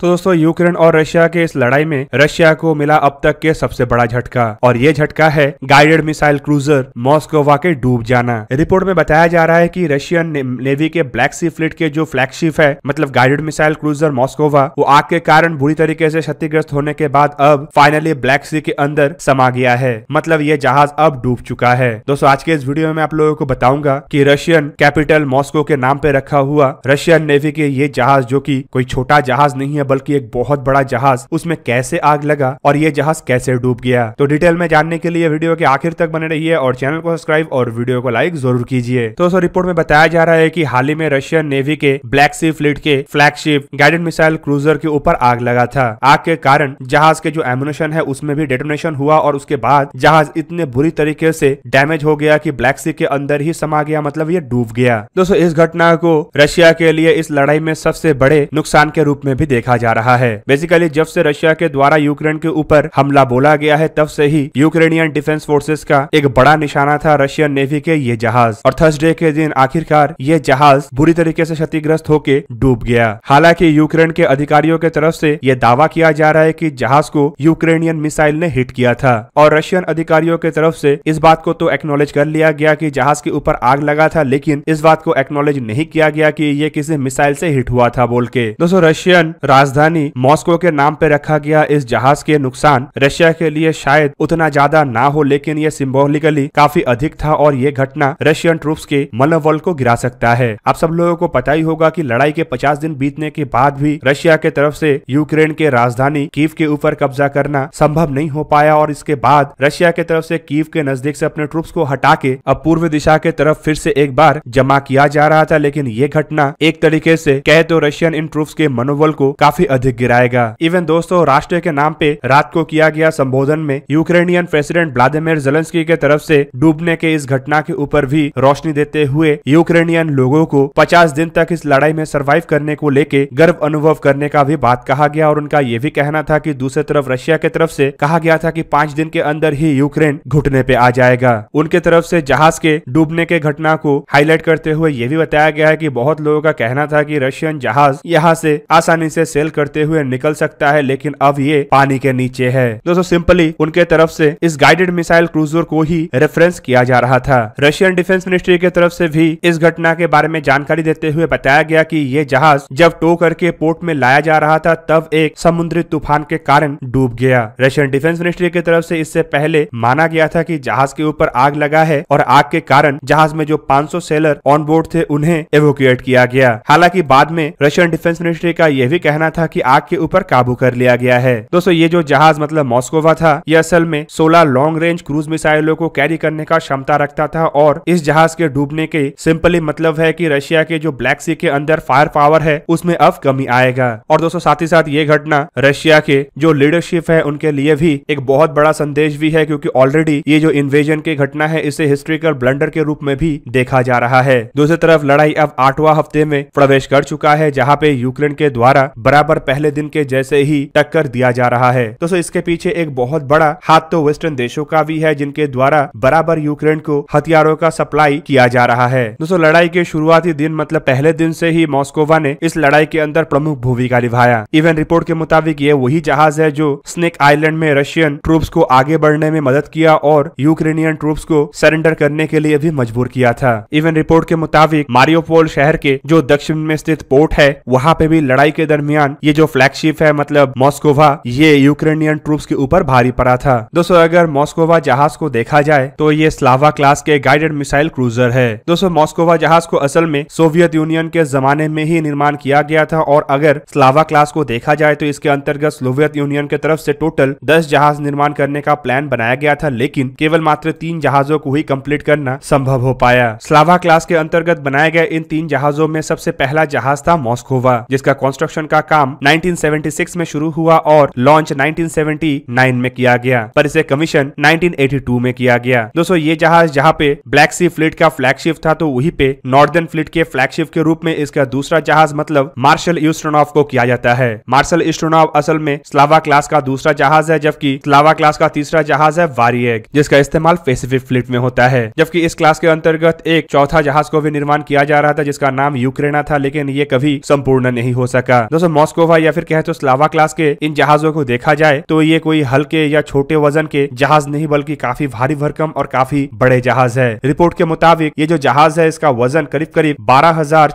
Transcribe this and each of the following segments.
तो दोस्तों यूक्रेन और रशिया के इस लड़ाई में रशिया को मिला अब तक के सबसे बड़ा झटका और ये झटका है गाइडेड मिसाइल क्रूजर मॉस्कोवा के डूब जाना रिपोर्ट में बताया जा रहा है कि रशियन ने, नेवी के ब्लैक सी फ्लीट के जो फ्लैगशिप है मतलब गाइडेड मिसाइल क्रूजर मॉस्कोवा वो आग के कारण बुरी तरीके से क्षतिग्रस्त होने के बाद अब फाइनली ब्लैक सी के अंदर समा गया है मतलब ये जहाज अब डूब चुका है दोस्तों आज के इस वीडियो में आप लोगों को बताऊंगा की रशियन कैपिटल मॉस्को के नाम पे रखा हुआ रशियन नेवी के ये जहाज जो की कोई छोटा जहाज नहीं है है बल्कि एक बहुत बड़ा जहाज उसमें कैसे आग लगा और ये जहाज कैसे डूब गया तो डिटेल में जानने के लिए वीडियो के आखिर तक बने रही और चैनल को सब्सक्राइब और वीडियो को लाइक जरूर कीजिए तो रिपोर्ट में बताया जा रहा है की हाल ही में रशियन नेवी के ब्लैक सी फ्लीट के फ्लैगशिप गाइडेड मिसाइल क्रूजर के ऊपर आग लगा था आग के कारण जहाज के जो एमुनेशन है उसमें भी डेटोनेशन हुआ और उसके बाद जहाज इतने बुरी तरीके से डैमेज हो गया कि ब्लैक सी के अंदर ही समा गया मतलब ये डूब गया दोस्तों इस घटना को रशिया के लिए इस लड़ाई में सबसे बड़े नुकसान के रूप में भी देखा कहा जा रहा है बेसिकली जब से रशिया के द्वारा यूक्रेन के ऊपर हमला बोला गया है तब से ही यूक्रेनियन डिफेंस फोर्सेस का एक बड़ा निशाना था रशियन नेवी के ये जहाज और थर्सडे के दिन आखिरकार ये जहाज बुरी तरीके से क्षतिग्रस्त होकर डूब गया हालांकि यूक्रेन के अधिकारियों के तरफ से ये दावा किया जा रहा है कि जहाज को यूक्रेनियन मिसाइल ने हिट किया था और रशियन अधिकारियों के तरफ से इस बात को तो एक्नोलेज कर लिया गया कि जहाज के ऊपर आग लगा था लेकिन इस बात को एक्नोलेज नहीं किया गया कि ये किसी मिसाइल से हिट हुआ था बोल के दोस्तों रशियन राज राजधानी मॉस्को के नाम पर रखा गया इस जहाज के नुकसान रशिया के लिए शायद उतना ज्यादा ना हो लेकिन यह सिम्बोलिकली काफी अधिक था और ये घटना रशियन ट्रूप्स के मनोबल को गिरा सकता है आप सब लोगों को पता ही होगा की लड़ाई के पचास दिन बीतने के बाद भी रशिया के तरफ से यूक्रेन के राजधानी कीव के ऊपर कब्जा करना संभव नहीं हो पाया और इसके बाद रशिया के तरफ से कीव के नजदीक से अपने ट्रूप्स को हटा के अब पूर्व दिशा के तरफ फिर से एक बार जमा किया जा रहा था लेकिन ये घटना एक तरीके से कहे तो रशियन इन ट्रूप्स के मनोबल को काफी काफी अधिक गिराएगा इवन दोस्तों राष्ट्र के नाम पे रात को किया गया संबोधन में यूक्रेनियन प्रेसिडेंट व्लादिमिर जेलेंस्की के तरफ से डूबने के इस घटना के ऊपर भी रोशनी देते हुए यूक्रेनियन लोगों को 50 दिन तक इस लड़ाई में सर्वाइव करने को लेके गर्व अनुभव करने का भी बात कहा गया और उनका ये भी कहना था की दूसरे तरफ रशिया के तरफ से कहा गया था की पांच दिन के अंदर ही यूक्रेन घुटने पे आ जाएगा उनके तरफ से जहाज के डूबने के घटना को हाईलाइट करते हुए ये भी बताया गया है की बहुत लोगों का कहना था की रशियन जहाज यहाँ से आसानी से सेल ट्रेल करते हुए निकल सकता है लेकिन अब ये पानी के नीचे है दोस्तों सिंपली उनके तरफ से इस गाइडेड मिसाइल क्रूजर को ही रेफरेंस किया जा रहा था रशियन डिफेंस मिनिस्ट्री के तरफ से भी इस घटना के बारे में जानकारी देते हुए बताया गया कि ये जहाज जब टो करके पोर्ट में लाया जा रहा था तब एक समुद्री तूफान के कारण डूब गया रशियन डिफेंस मिनिस्ट्री की तरफ ऐसी इससे पहले माना गया था की जहाज के ऊपर आग लगा है और आग के कारण जहाज में जो पांच सेलर ऑन बोर्ड थे उन्हें एवोक्यूएट किया गया हालांकि बाद में रशियन डिफेंस मिनिस्ट्री का यह भी कहना था कि आग के ऊपर काबू कर लिया गया है दोस्तों ये जो जहाज मतलब मॉस्कोवा था यह असल में सोलह लॉन्ग रेंज क्रूज मिसाइलों को कैरी करने का क्षमता रखता था और इस जहाज के डूबने के सिंपली मतलब है की रशिया के जो ब्लैक सी के अंदर फायर पावर है उसमें अब कमी आएगा और दोस्तों साथ ही साथ ये घटना रशिया के जो लीडरशिप है उनके लिए भी एक बहुत बड़ा संदेश भी है क्योंकि ऑलरेडी ये जो इन्वेजन की घटना है इसे हिस्ट्रिकल ब्लंडर के रूप में भी देखा जा रहा है दूसरी तरफ लड़ाई अब आठवां हफ्ते में प्रवेश कर चुका है जहाँ पे यूक्रेन के द्वारा बराबर पर पहले दिन के जैसे ही टक्कर दिया जा रहा है दोस्तों इसके पीछे एक बहुत बड़ा हाथ तो वेस्टर्न देशों का भी है जिनके द्वारा बराबर यूक्रेन को हथियारों का सप्लाई किया जा रहा है दोस्तों लड़ाई के शुरुआती दिन मतलब पहले दिन से ही मॉस्कोवा ने इस लड़ाई के अंदर प्रमुख भूमिका निभाया इवन रिपोर्ट के मुताबिक ये वही जहाज है जो स्नेक आइलैंड में रशियन ट्रूप्स को आगे बढ़ने में मदद किया और यूक्रेनियन ट्रूप्स को सरेंडर करने के लिए भी मजबूर किया था इवन रिपोर्ट के मुताबिक मारियोपोल शहर के जो दक्षिण में स्थित पोर्ट है वहाँ पे भी लड़ाई के दरमियान दौरान ये जो फ्लैगशिप है मतलब मॉस्कोवा ये यूक्रेनियन ट्रूप्स के ऊपर भारी पड़ा था दोस्तों अगर मॉस्कोवा जहाज को देखा जाए तो ये स्लावा क्लास के गाइडेड मिसाइल क्रूजर है दोस्तों मॉस्कोवा जहाज को असल में सोवियत यूनियन के जमाने में ही निर्माण किया गया था और अगर स्लावा क्लास को देखा जाए तो इसके अंतर्गत सोवियत यूनियन के तरफ से टोटल दस जहाज निर्माण करने का प्लान बनाया गया था लेकिन केवल मात्र तीन जहाजों को ही कम्प्लीट करना संभव हो पाया स्लावा क्लास के अंतर्गत बनाए गए इन तीन जहाजों में सबसे पहला जहाज था मॉस्कोवा जिसका कंस्ट्रक्शन का काम 1976 में शुरू हुआ और लॉन्च 1979 में किया गया पर इसे कमीशन 1982 में किया गया दोस्तों ये जहाज जहाँ पे ब्लैक सी फ्लीट का फ्लैगशिप था तो वही पे नॉर्दर्न फ्लीट के फ्लैगशिप के रूप में इसका दूसरा जहाज मतलब मार्शल यूस्ट्रोनॉफ को किया जाता है मार्शल यूस्ट्रोनॉफ असल में स्लावा क्लास का दूसरा जहाज है जबकि स्लावा क्लास का तीसरा जहाज है वारिएग जिसका इस्तेमाल पेसिफिक फ्लीट में होता है जबकि इस क्लास के अंतर्गत एक चौथा जहाज को भी निर्माण किया जा रहा था जिसका नाम यूक्रेना था लेकिन ये कभी संपूर्ण नहीं हो सका दोस्तों मॉस्कोवा या फिर कहे तो स्लावा क्लास के इन जहाजों को देखा जाए तो ये कोई हल्के या छोटे वजन के जहाज नहीं बल्कि काफी भारी भरकम और काफी बड़े जहाज है रिपोर्ट के मुताबिक ये जो जहाज है इसका वजन करीब करीब बारह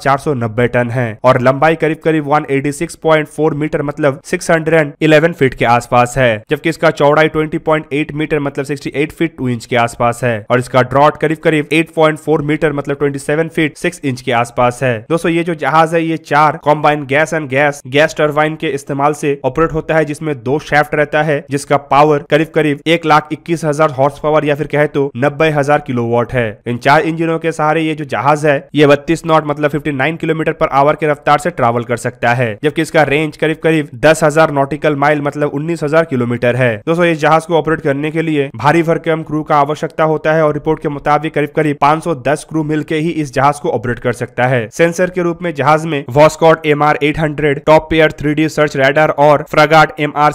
टन है और लंबाई करीब करीब वन मीटर मतलब सिक्स फीट के आसपास है जबकि इसका चौड़ाई ट्वेंटी मीटर मतलब सिक्सटी फीट टू इंच के आसपास है और इसका ड्रॉट करीब करीब एट मीटर मतलब ट्वेंटी फीट सिक्स इंच के आसपास है दोस्तों ये जो जहाज है ये चार combine gas and gas gas turbine के इस्तेमाल से ऑपरेट होता है जिसमें दो शेफ्ट रहता है जिसका पावर करीब करीब एक लाख इक्कीस हजार हॉर्स पावर या फिर कहे तो नब्बे हजार किलो वॉट है इन चार इंजिनों के सहारे ये जो जहाज है ये बत्तीस नॉट मतलब fifty nine kilometre per hour की रफ्तार ऐसी ट्रेवल कर सकता है जबकि इसका रेंज करीब करीब दस हजार नॉटिकल माइल मतलब उन्नीस हजार किलोमीटर है दोस्तों इस जहाज को ऑपरेट करने के लिए भारी भरकम क्रू का आवश्यकता होता है और रिपोर्ट के मुताबिक करीब करीब 510 क्रू मिलके ही इस जहाज को ऑपरेट कर सकता है सेंसर के रूप में जहाज में Voskhod M R eight hundred top pair three search radar और Fregat M R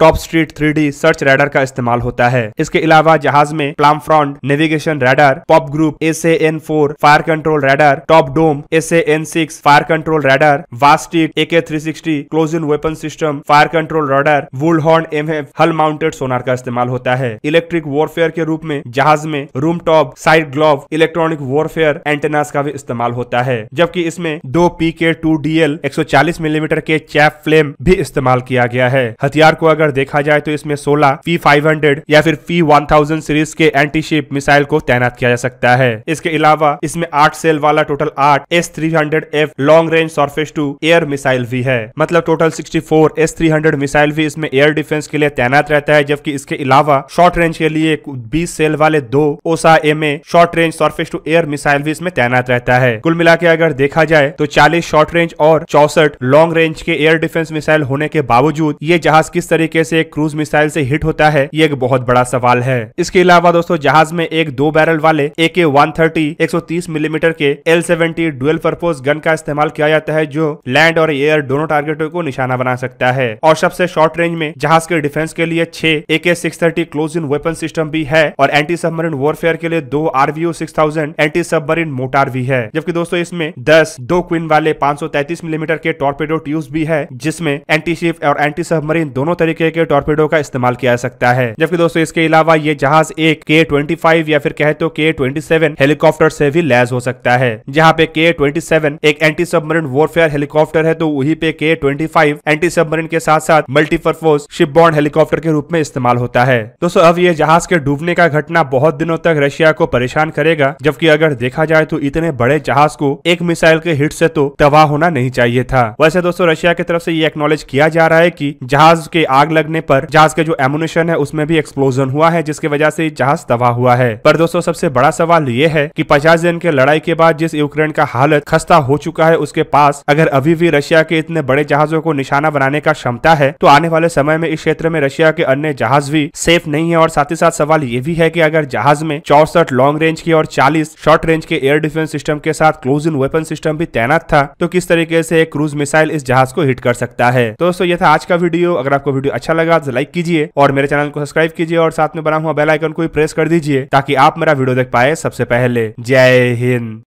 top street three search radar का इस्तेमाल होता है इसके अलावा जहाज में palm front navigation radar pop group S N four fire control radar top dome S N six fire control radar Vastik A K three sixty close in weapon system fire control radar wool horn M hull mounted sonar का इस्तेमाल होता है electric warfare के रूप में जहाज में room top side glove electronic warfare antennas का भी इस्तेमाल होता है जबकि इसमें दो पी के टू डी एल एक सौ चालीस मिलीमीटर करके चैप फ्लेम भी इस्तेमाल किया गया है हथियार को अगर देखा जाए तो इसमें सोलह पी फाइव हंड्रेड या फिर पी वन थाउजेंड सीरीज के एंटी शिप मिसाइल को तैनात किया जा सकता है इसके अलावा इसमें आठ सेल वाला टोटल आठ S three hundred F long range surface to air missile भी है मतलब total sixty four S three hundred missile भी इसमें एयर डिफेंस के लिए तैनात रहता है जबकि इसके अलावा शॉर्ट रेंज के लिए बीस सेल वाले दो Osa M A short range surface to air missile भी इसमें तैनात रहता है कुल मिला अगर देखा जाए तो चालीस शॉर्ट रेंज और चौसठ लॉन्ग रेंज रेंज के एयर डिफेंस मिसाइल होने के बावजूद ये जहाज किस तरीके से एक क्रूज मिसाइल से हिट होता है ये एक बहुत बड़ा सवाल है इसके अलावा दोस्तों जहाज में एक दो बैरल वाले ए के वन थर्टी एक सौ तीस मिलीमीटर के L seventy dual purpose gun का इस्तेमाल किया जाता है जो लैंड और एयर दोनों टारगेटों को निशाना बना सकता है और सबसे शॉर्ट रेंज में जहाज के डिफेंस के लिए छह A K six thirty close in weapon system भी है और एंटी सबमरीन वॉरफेयर के लिए दो RVO six thousand anti submarine mortar भी है जबकि दोस्तों इसमें दस दो क्विन वाले पांच सौ तैतीस मिलीमीटर के टॉर्पेडो ट्यूब यूज भी है जिसमें एंटी शिप और एंटी सबमरीन दोनों तरीके के टॉर्पेडो का इस्तेमाल किया जा सकता है जबकि दोस्तों इसके अलावा ये जहाज एक के ट्वेंटी फाइव या फिर कहे तो के ट्वेंटी सेवन हेलीकॉप्टर से भी लैस हो सकता है जहाँ पे के ट्वेंटी सेवन एक एंटी सबमरीन वॉरफेयर हेलीकॉप्टर है तो वही पे K twenty five anti submarine के साथ साथ मल्टीपर्पोज बॉन्ड हेलीकॉप्टर के रूप में इस्तेमाल होता है दोस्तों अब ये जहाज के डूबने का घटना बहुत दिनों तक रशिया को परेशान करेगा जबकि अगर देखा जाए तो इतने बड़े जहाज को एक मिसाइल के हिट से तो तबाह होना नहीं चाहिए था वैसे दोस्तों दोस्तों रशिया की तरफ से ये एक्नोलेज किया जा रहा है कि जहाज के आग लगने पर जहाज के जो एमुनेशन है उसमें भी एक्सप्लोजन हुआ है जिसकी वजह से जहाज तबाह हुआ है पर दोस्तों सबसे बड़ा सवाल ये है कि 50 दिन के लड़ाई के बाद जिस यूक्रेन का हालत खस्ता हो चुका है उसके पास अगर अभी भी रशिया के इतने बड़े जहाजों को निशाना बनाने का क्षमता है तो आने वाले समय में इस क्षेत्र में रशिया के अन्य जहाज भी सेफ नहीं है और साथ ही साथ सवाल ये भी है की अगर जहाज में चौसठ लॉन्ग रेंज के और चालीस शॉर्ट रेंज के एयर डिफेंस सिस्टम के साथ क्लोज इन वेपन सिस्टम भी तैनात था तो किस तरीके से एक क्रूज मिसाइल इस जहाज को हिट कर सकता है तो दोस्तों ये था आज का वीडियो अगर आपको वीडियो अच्छा लगा तो लाइक कीजिए और मेरे चैनल को सब्सक्राइब कीजिए और साथ में बना हुआ बेलाइकन को भी प्रेस कर दीजिए ताकि आप मेरा वीडियो देख पाए सबसे पहले जय हिंद